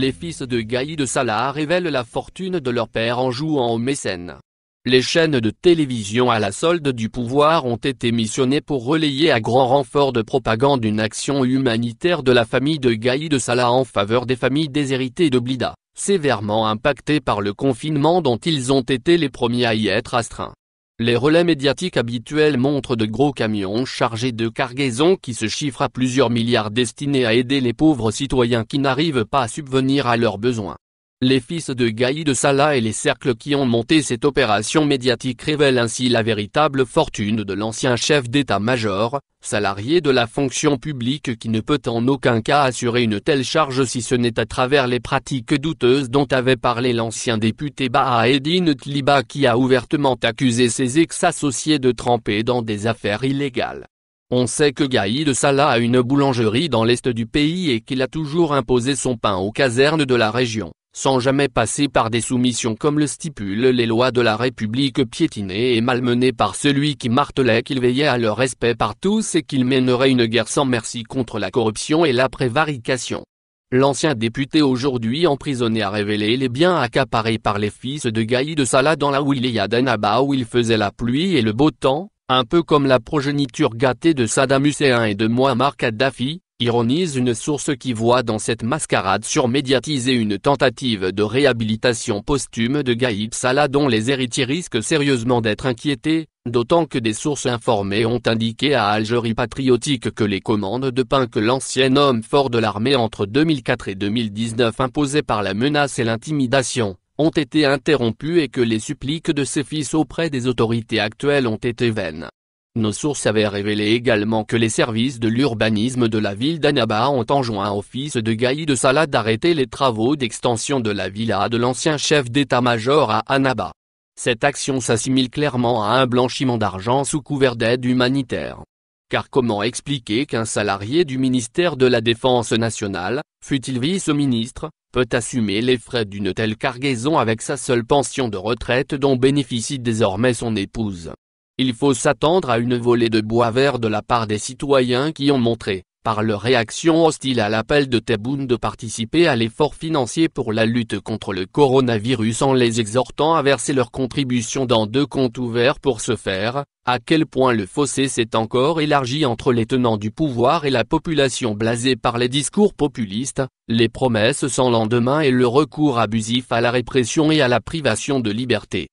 Les fils de Gaï de Salah révèlent la fortune de leur père en jouant au mécène. Les chaînes de télévision à la solde du pouvoir ont été missionnées pour relayer à grand renfort de propagande une action humanitaire de la famille de Gaï de Salah en faveur des familles déshéritées de Blida, sévèrement impactées par le confinement dont ils ont été les premiers à y être astreints. Les relais médiatiques habituels montrent de gros camions chargés de cargaisons qui se chiffrent à plusieurs milliards destinés à aider les pauvres citoyens qui n'arrivent pas à subvenir à leurs besoins. Les fils de Gaïd de Salah et les cercles qui ont monté cette opération médiatique révèlent ainsi la véritable fortune de l'ancien chef d'état-major, salarié de la fonction publique qui ne peut en aucun cas assurer une telle charge si ce n'est à travers les pratiques douteuses dont avait parlé l'ancien député Bahaedine Tliba qui a ouvertement accusé ses ex-associés de tremper dans des affaires illégales. On sait que Gaïd Salah a une boulangerie dans l'est du pays et qu'il a toujours imposé son pain aux casernes de la région sans jamais passer par des soumissions comme le stipulent les lois de la République piétinées et malmenées par celui qui martelait qu'il veillait à leur respect par tous et qu'il mènerait une guerre sans merci contre la corruption et la prévarication. L'ancien député aujourd'hui emprisonné a révélé les biens accaparés par les fils de Gaï de Salah dans la Wilaya d'Anaba où il faisait la pluie et le beau temps, un peu comme la progéniture gâtée de Saddam Hussein et de Muammar Kadhafi, ironise une source qui voit dans cette mascarade surmédiatisée une tentative de réhabilitation posthume de Gaïb Salah dont les héritiers risquent sérieusement d'être inquiétés, d'autant que des sources informées ont indiqué à Algérie Patriotique que les commandes de pain que l'ancien homme fort de l'armée entre 2004 et 2019 imposait par la menace et l'intimidation, ont été interrompues et que les suppliques de ses fils auprès des autorités actuelles ont été vaines. Nos sources avaient révélé également que les services de l'urbanisme de la ville d'Annaba ont enjoint au fils de Gaï de Salah d'arrêter les travaux d'extension de la villa de l'ancien chef d'état-major à Annaba. Cette action s'assimile clairement à un blanchiment d'argent sous couvert d'aide humanitaire. Car comment expliquer qu'un salarié du ministère de la Défense nationale, fut-il vice-ministre, peut assumer les frais d'une telle cargaison avec sa seule pension de retraite dont bénéficie désormais son épouse il faut s'attendre à une volée de bois vert de la part des citoyens qui ont montré, par leur réaction hostile à l'appel de Tebboune de participer à l'effort financier pour la lutte contre le coronavirus en les exhortant à verser leur contribution dans deux comptes ouverts pour ce faire, à quel point le fossé s'est encore élargi entre les tenants du pouvoir et la population blasée par les discours populistes, les promesses sans lendemain et le recours abusif à la répression et à la privation de liberté.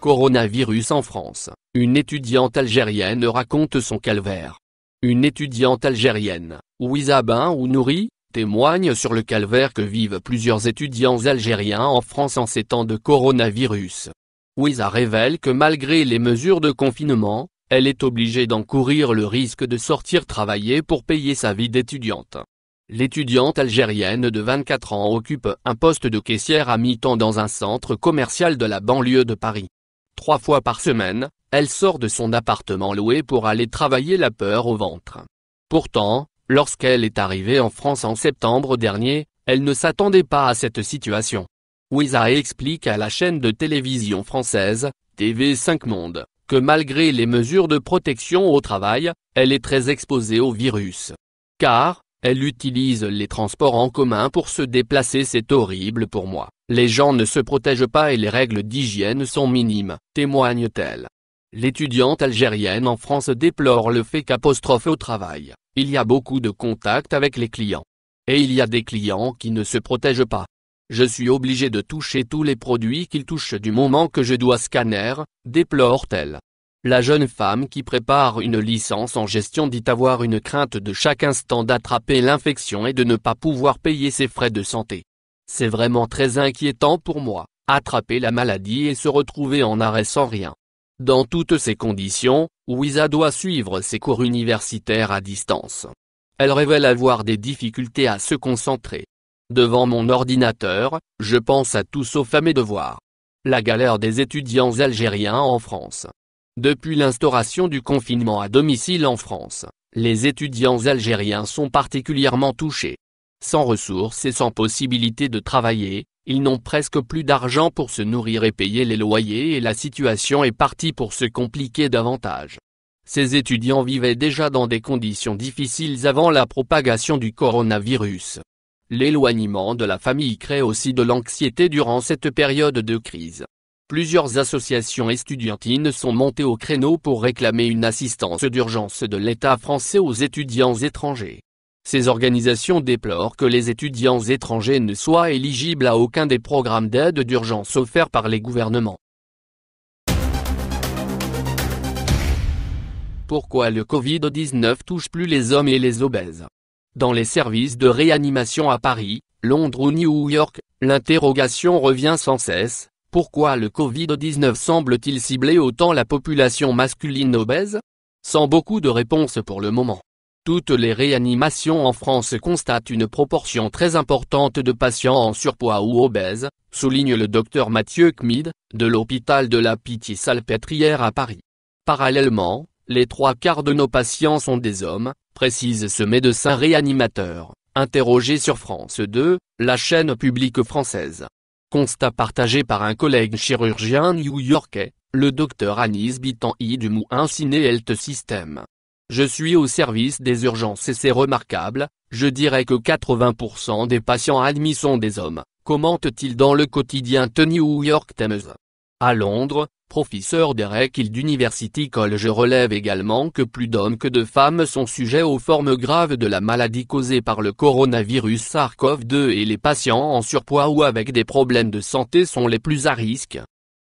Coronavirus en France. Une étudiante algérienne raconte son calvaire. Une étudiante algérienne, Ouizabin ou Nourri, témoigne sur le calvaire que vivent plusieurs étudiants algériens en France en ces temps de coronavirus. Ouisa révèle que malgré les mesures de confinement, elle est obligée d'encourir le risque de sortir travailler pour payer sa vie d'étudiante. L'étudiante algérienne de 24 ans occupe un poste de caissière à mi-temps dans un centre commercial de la banlieue de Paris. Trois fois par semaine, elle sort de son appartement loué pour aller travailler la peur au ventre. Pourtant, lorsqu'elle est arrivée en France en septembre dernier, elle ne s'attendait pas à cette situation. Wiza explique à la chaîne de télévision française, TV5 Monde, que malgré les mesures de protection au travail, elle est très exposée au virus. Car, elle utilise les transports en commun pour se déplacer c'est horrible pour moi. Les gens ne se protègent pas et les règles d'hygiène sont minimes, témoigne-t-elle. L'étudiante algérienne en France déplore le fait qu'apostrophe au travail, il y a beaucoup de contacts avec les clients. Et il y a des clients qui ne se protègent pas. Je suis obligé de toucher tous les produits qu'ils touchent du moment que je dois scanner, déplore-t-elle. La jeune femme qui prépare une licence en gestion dit avoir une crainte de chaque instant d'attraper l'infection et de ne pas pouvoir payer ses frais de santé. C'est vraiment très inquiétant pour moi, attraper la maladie et se retrouver en arrêt sans rien. Dans toutes ces conditions, Ouisa doit suivre ses cours universitaires à distance. Elle révèle avoir des difficultés à se concentrer. Devant mon ordinateur, je pense à tout sauf à mes devoirs. La galère des étudiants algériens en France. Depuis l'instauration du confinement à domicile en France, les étudiants algériens sont particulièrement touchés. Sans ressources et sans possibilité de travailler, ils n'ont presque plus d'argent pour se nourrir et payer les loyers et la situation est partie pour se compliquer davantage. Ces étudiants vivaient déjà dans des conditions difficiles avant la propagation du coronavirus. L'éloignement de la famille crée aussi de l'anxiété durant cette période de crise. Plusieurs associations étudiantines sont montées au créneau pour réclamer une assistance d'urgence de l'État français aux étudiants étrangers. Ces organisations déplorent que les étudiants étrangers ne soient éligibles à aucun des programmes d'aide d'urgence offerts par les gouvernements. Pourquoi le Covid-19 touche plus les hommes et les obèses Dans les services de réanimation à Paris, Londres ou New York, l'interrogation revient sans cesse, pourquoi le Covid-19 semble-t-il cibler autant la population masculine obèse Sans beaucoup de réponses pour le moment. Toutes les réanimations en France constatent une proportion très importante de patients en surpoids ou obèses, souligne le docteur Mathieu Kmid, de l'hôpital de la Pitié-Salpêtrière à Paris. Parallèlement, les trois quarts de nos patients sont des hommes, précise ce médecin réanimateur, interrogé sur France 2, la chaîne publique française. Constat partagé par un collègue chirurgien new-yorkais, le docteur Anis I du Mouin Ciné Health System. Je suis au service des urgences et c'est remarquable, je dirais que 80% des patients admis sont des hommes, commente-t-il dans le quotidien The New York Times. À Londres, professeur Derek Hill d'University College relève également que plus d'hommes que de femmes sont sujets aux formes graves de la maladie causée par le coronavirus SARS-CoV-2 et les patients en surpoids ou avec des problèmes de santé sont les plus à risque.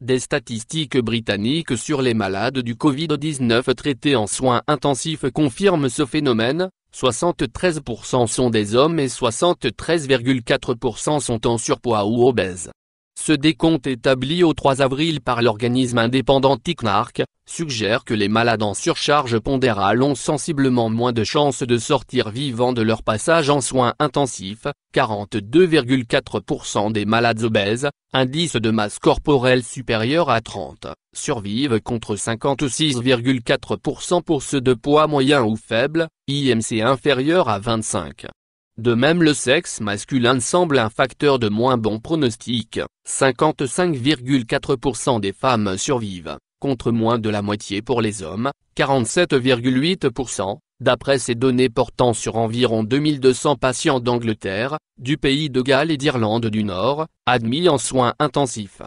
Des statistiques britanniques sur les malades du Covid-19 traités en soins intensifs confirment ce phénomène, 73% sont des hommes et 73,4% sont en surpoids ou obèses. Ce décompte établi au 3 avril par l'organisme indépendant TICNARC, suggère que les malades en surcharge pondérale ont sensiblement moins de chances de sortir vivants de leur passage en soins intensifs, 42,4% des malades obèses, indice de masse corporelle supérieur à 30, survivent contre 56,4% pour ceux de poids moyen ou faible, IMC inférieur à 25. De même le sexe masculin semble un facteur de moins bon pronostic, 55,4% des femmes survivent, contre moins de la moitié pour les hommes, 47,8%, d'après ces données portant sur environ 2200 patients d'Angleterre, du pays de Galles et d'Irlande du Nord, admis en soins intensifs.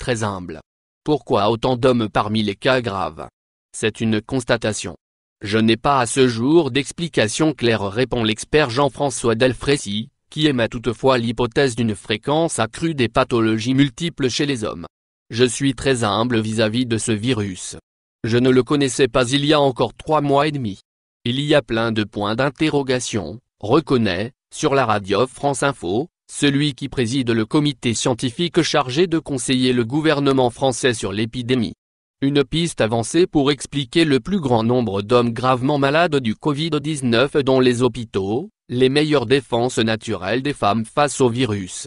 Très humble. Pourquoi autant d'hommes parmi les cas graves C'est une constatation. Je n'ai pas à ce jour d'explication claire répond l'expert Jean-François Delfrécy, qui émet toutefois l'hypothèse d'une fréquence accrue des pathologies multiples chez les hommes. Je suis très humble vis-à-vis -vis de ce virus. Je ne le connaissais pas il y a encore trois mois et demi. Il y a plein de points d'interrogation, reconnaît, sur la radio France Info, celui qui préside le comité scientifique chargé de conseiller le gouvernement français sur l'épidémie. Une piste avancée pour expliquer le plus grand nombre d'hommes gravement malades du Covid-19 dans les hôpitaux, les meilleures défenses naturelles des femmes face au virus.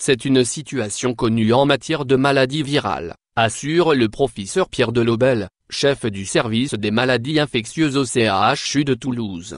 C'est une situation connue en matière de maladies virales, assure le professeur Pierre Delobel, chef du service des maladies infectieuses au CHU de Toulouse.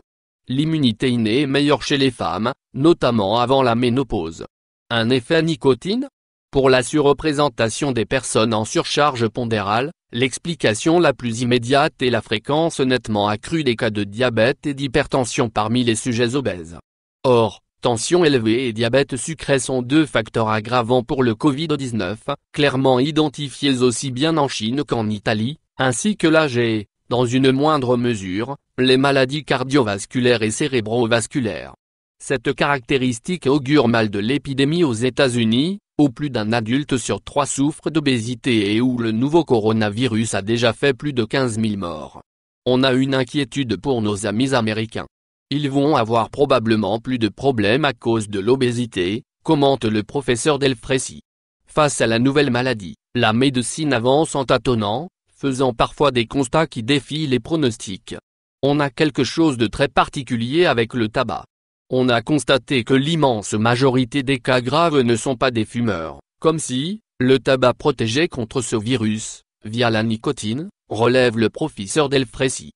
L'immunité innée est meilleure chez les femmes, notamment avant la ménopause. Un effet nicotine pour la surreprésentation des personnes en surcharge pondérale, l'explication la plus immédiate est la fréquence nettement accrue des cas de diabète et d'hypertension parmi les sujets obèses. Or, tension élevée et diabète sucré sont deux facteurs aggravants pour le Covid-19, clairement identifiés aussi bien en Chine qu'en Italie, ainsi que l'âge et, dans une moindre mesure, les maladies cardiovasculaires et cérébrovasculaires. Cette caractéristique augure mal de l'épidémie aux États-Unis, au plus d'un adulte sur trois souffre d'obésité et où le nouveau coronavirus a déjà fait plus de 15 000 morts. On a une inquiétude pour nos amis américains. Ils vont avoir probablement plus de problèmes à cause de l'obésité, commente le professeur Delfrécy. Face à la nouvelle maladie, la médecine avance en tâtonnant, faisant parfois des constats qui défient les pronostics. On a quelque chose de très particulier avec le tabac on a constaté que l'immense majorité des cas graves ne sont pas des fumeurs, comme si, le tabac protégé contre ce virus, via la nicotine, relève le professeur Delfrécy.